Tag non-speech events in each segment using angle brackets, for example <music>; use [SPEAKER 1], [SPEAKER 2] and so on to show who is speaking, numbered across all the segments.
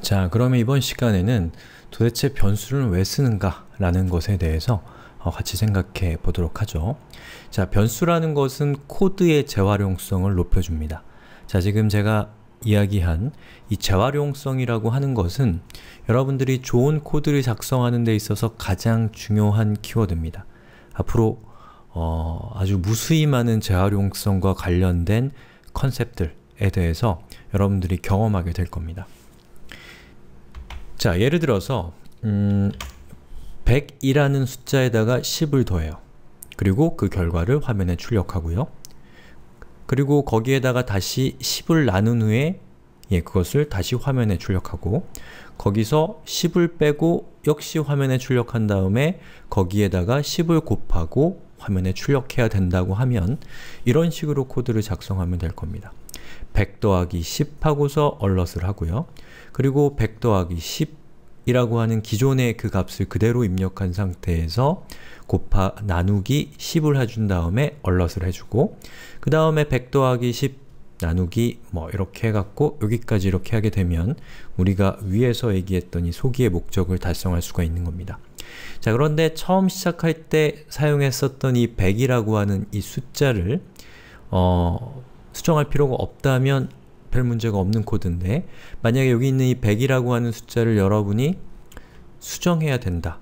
[SPEAKER 1] 자, 그러면 이번 시간에는 도대체 변수를 왜 쓰는가 라는 것에 대해서 어, 같이 생각해 보도록 하죠. 자, 변수라는 것은 코드의 재활용성을 높여줍니다. 자, 지금 제가 이야기한 이 재활용성이라고 하는 것은 여러분들이 좋은 코드를 작성하는 데 있어서 가장 중요한 키워드입니다. 앞으로 어, 아주 무수히 많은 재활용성과 관련된 컨셉들에 대해서 여러분들이 경험하게 될 겁니다. 자, 예를 들어서 음, 100이라는 숫자에다가 10을 더해요. 그리고 그 결과를 화면에 출력하고요. 그리고 거기에다가 다시 10을 나눈 후에 예, 그것을 다시 화면에 출력하고 거기서 10을 빼고 역시 화면에 출력한 다음에 거기에다가 10을 곱하고 화면에 출력해야 된다고 하면 이런 식으로 코드를 작성하면 될 겁니다. 100 더하기 10 하고서 a l e r t 을 하고요. 그리고 100 더하기 10이라고 하는 기존의 그 값을 그대로 입력한 상태에서 곱하 나누기 10을 해준 다음에 a l e r t 을 해주고 그 다음에 100 더하기 10 나누기 뭐 이렇게 해갖고 여기까지 이렇게 하게 되면 우리가 위에서 얘기했던 이 소기의 목적을 달성할 수가 있는 겁니다. 자 그런데 처음 시작할 때 사용했었던 이 100이라고 하는 이 숫자를 어, 수정할 필요가 없다면 별 문제가 없는 코드인데 만약에 여기 있는 이 100이라고 하는 숫자를 여러분이 수정해야 된다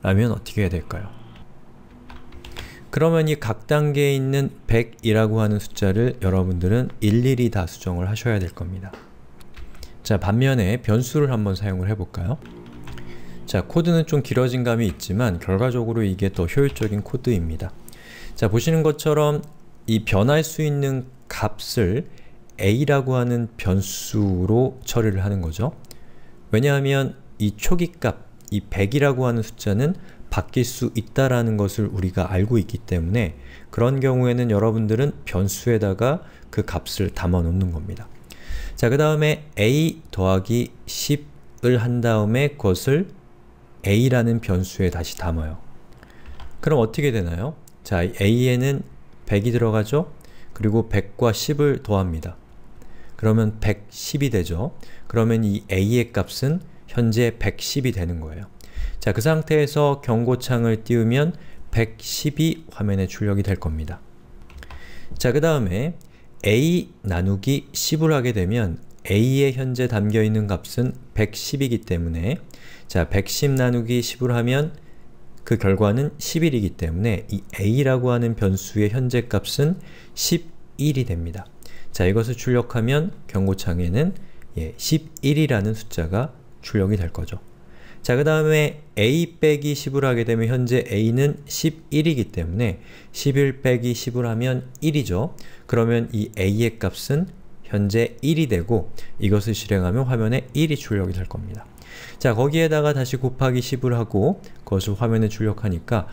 [SPEAKER 1] 라면 어떻게 해야 될까요? 그러면 이 각 단계에 있는 100이라고 하는 숫자를 여러분들은 일일이 다 수정을 하셔야 될 겁니다. 자, 반면에 변수를 한번 사용을 해볼까요? 자, 코드는 좀 길어진 감이 있지만 결과적으로 이게 더 효율적인 코드입니다. 자, 보시는 것처럼 이 변할 수 있는 값을 a라고 하는 변수로 처리를 하는 거죠. 왜냐하면 이 초기 값, 이 100이라고 하는 숫자는 바뀔 수 있다라는 것을 우리가 알고 있기 때문에 그런 경우에는 여러분들은 변수에다가 그 값을 담아 놓는 겁니다. 자, 그 다음에 a 더하기 10을 한 다음에 그것을 a라는 변수에 다시 담아요. 그럼 어떻게 되나요? 자, a에는 100이 들어가죠? 그리고 100과 10을 더합니다. 그러면 110이 되죠. 그러면 이 a의 값은 현재 110이 되는 거예요. 자, 그 상태에서 경고창을 띄우면 1 1 0 화면에 출력이 될 겁니다. 자, 그 다음에 a 나누기 10을 하게 되면 a에 현재 담겨있는 값은 110이기 때문에 자, 110 나누기 10을 하면 그 결과는 10일이기 때문에 이 a라고 하는 변수의 현재 값은 11이 됩니다. 자, 이것을 출력하면 경고창에는 예, 11이라는 숫자가 출력이 될 거죠. 자, 그 다음에 a 빼기 10을 하게 되면 현재 a는 11이기 때문에 11 빼기 10을 하면 1이죠. 그러면 이 a의 값은 현재 1이 되고 이것을 실행하면 화면에 1이 출력이 될 겁니다. 자 거기에다가 다시 곱하기 10을 하고 그것을 화면에 출력하니까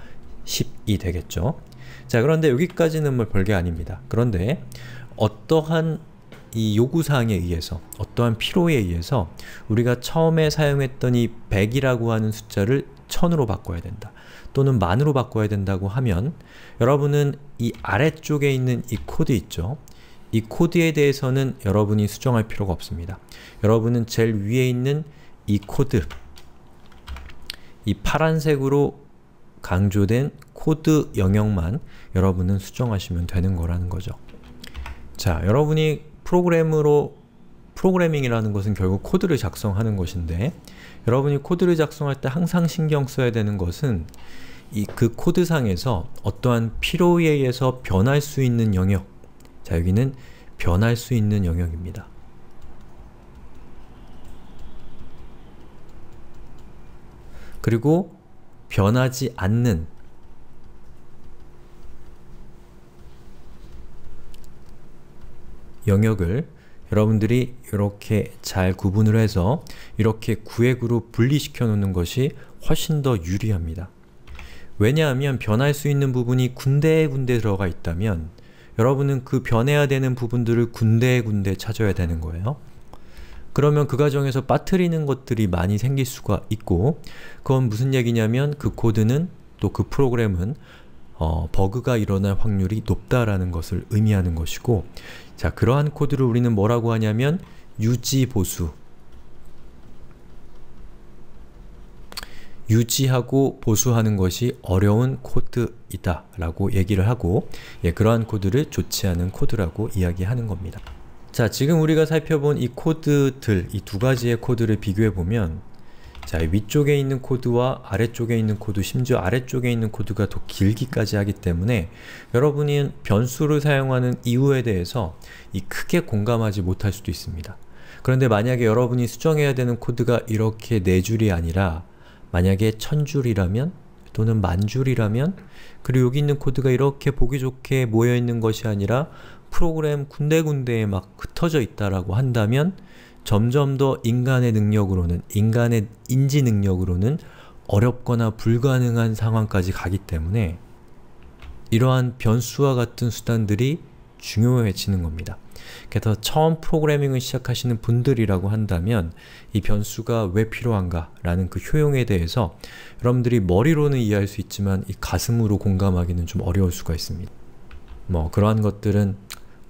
[SPEAKER 1] 10이 되겠죠. 자 그런데 여기까지는 뭐 별게 아닙니다. 그런데 어떠한 이 요구사항에 의해서 어떠한 필요에 의해서 우리가 처음에 사용했던 이 100이라고 하는 숫자를 1000으로 바꿔야 된다. 또는 만으로 바꿔야 된다고 하면 여러분은 이 아래쪽에 있는 이 코드 있죠? 이 코드에 대해서는 여러분이 수정할 필요가 없습니다. 여러분은 제일 위에 있는 이 코드 이 파란색으로 강조된 코드 영역만 여러분은 수정하시면 되는 거라는 거죠. 자, 여러분이 프로그램으로 프로그래밍이라는 것은 결국 코드를 작성하는 것인데 여러분이 코드를 작성할 때 항상 신경 써야 되는 것은 이 그 코드상에서 어떠한 필요에 의해서 변할 수 있는 영역 자, 여기는 변할 수 있는 영역입니다. 그리고 변하지 않는 영역을 여러분들이 이렇게 잘 구분을 해서 이렇게 구획으로 분리시켜 놓는 것이 훨씬 더 유리합니다. 왜냐하면 변할 수 있는 부분이 군데군데 들어가 있다면 여러분은 그 변해야 되는 부분들을 군데군데 찾아야 되는 거예요. 그러면 그 과정에서 빠뜨리는 것들이 많이 생길 수가 있고 그건 무슨 얘기냐면 그 코드는 또 그 프로그램은 어, 버그가 일어날 확률이 높다라는 것을 의미하는 것이고 자 그러한 코드를 우리는 뭐라고 하냐면 유지보수 유지하고 보수하는 것이 어려운 코드이다 라고 얘기를 하고 예, 그러한 코드를 좋지 않은 코드라고 이야기하는 겁니다. 자 지금 우리가 살펴본 이 코드들 이 두 가지의 코드를 비교해보면 자 위쪽에 있는 코드와 아래쪽에 있는 코드 심지어 아래쪽에 있는 코드가 더 길기까지 하기 때문에 여러분이 변수를 사용하는 이유에 대해서 이 크게 공감하지 못할 수도 있습니다. 그런데 만약에 여러분이 수정해야 되는 코드가 이렇게 네 줄이 아니라 만약에 천 줄이라면 또는 만 줄이라면 그리고 여기 있는 코드가 이렇게 보기 좋게 모여있는 것이 아니라 프로그램 군데군데에 막 흩어져 있다라고 한다면 점점 더 인간의 능력으로는 인간의 인지 능력으로는 어렵거나 불가능한 상황까지 가기 때문에 이러한 변수와 같은 수단들이 중요해지는 겁니다. 그래서 처음 프로그래밍을 시작하시는 분들이라고 한다면 이 변수가 왜 필요한가 라는 그 효용에 대해서 여러분들이 머리로는 이해할 수 있지만 이 가슴으로 공감하기는 좀 어려울 수가 있습니다. 뭐 그러한 것들은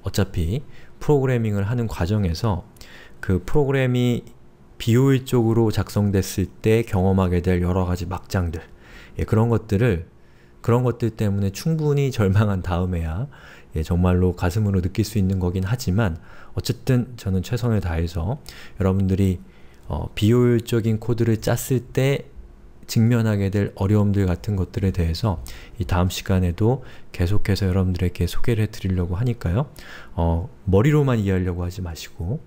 [SPEAKER 1] 어차피 프로그래밍을 하는 과정에서 그 프로그램이 비효율적으로 작성됐을 때 경험하게 될 여러가지 막장들 예, 그런 것들을 그런 것들 때문에 충분히 <laughs> 절망한 다음에야 예, 정말로 가슴으로 느낄 수 있는 거긴 하지만 어쨌든 저는 최선을 다해서 여러분들이 어, 비효율적인 코드를 짰을 때 직면하게 될 어려움들 같은 것들에 대해서 이 다음 시간에도 계속해서 여러분들에게 소개를 해드리려고 하니까요. 어, 머리로만 이해하려고 하지 마시고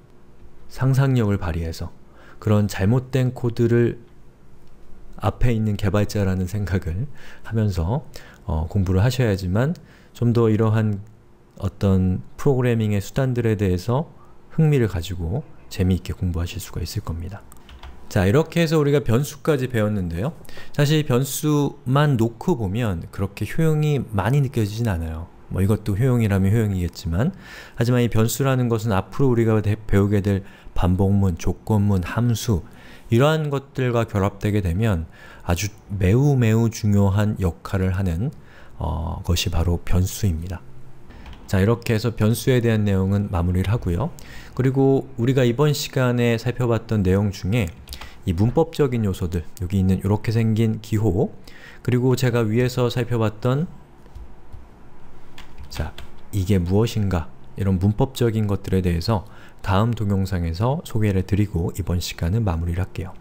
[SPEAKER 1] 상상력을 발휘해서 그런 잘못된 코드를 앞에 있는 개발자라는 생각을 하면서 어, 공부를 하셔야지만 좀 더 이러한 어떤 프로그래밍의 수단들에 대해서 흥미를 가지고 재미있게 공부하실 수가 있을 겁니다. 자 이렇게 해서 우리가 변수까지 배웠는데요. 사실 변수만 놓고 보면 그렇게 효용이 많이 느껴지진 않아요. 뭐 이것도 효용이라면 효용이겠지만 하지만 이 변수라는 것은 앞으로 우리가 배우게 될 반복문, 조건문, 함수 이러한 것들과 결합되게 되면 아주 매우 매우 중요한 역할을 하는 어, 것이 바로 변수입니다. 자 이렇게 해서 변수에 대한 내용은 마무리를 하고요. 그리고 우리가 이번 시간에 살펴봤던 내용 중에 이 문법적인 요소들, 여기 있는 이렇게 생긴 기호 그리고 제가 위에서 살펴봤던 자, 이게 무엇인가 이런 문법적인 것들에 대해서 다음 동영상에서 소개를 드리고 이번 시간은 마무리를 할게요.